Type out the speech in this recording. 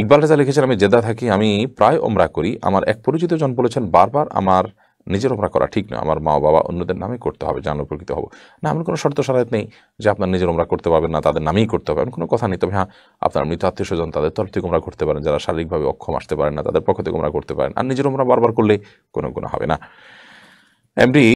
ইকবাল রাজা লিখেছেন আমি জেদা থাকি আমি প্রায় ওমরা করি আমার এক পরিচিত জন বলেছেন বারবার আমার নিজের ওমরা করা ঠিক না আমার মা বাবা অন্যদের নামে করতে হবে জানো উপকৃত হবো না এমন কোনো শর্ত সারাত নেই যে আপনার নিজের ওমরা করতে পারবেন না তাদের নামেই করতে হবে এমন কোনো কথা নেই তবে হ্যাঁ আপনার মৃত আত্মীয় স্বজন তাদের তরফ থেকে ওমরা করতে পারেন যারা শারীরিকভাবে অক্ষম আসতে পারেন না তাদের পক্ষ থেকে ওমরা করতে পারেন আর নিজের ওমরা বারবার করলে কোনো কোনো হবে না এমডি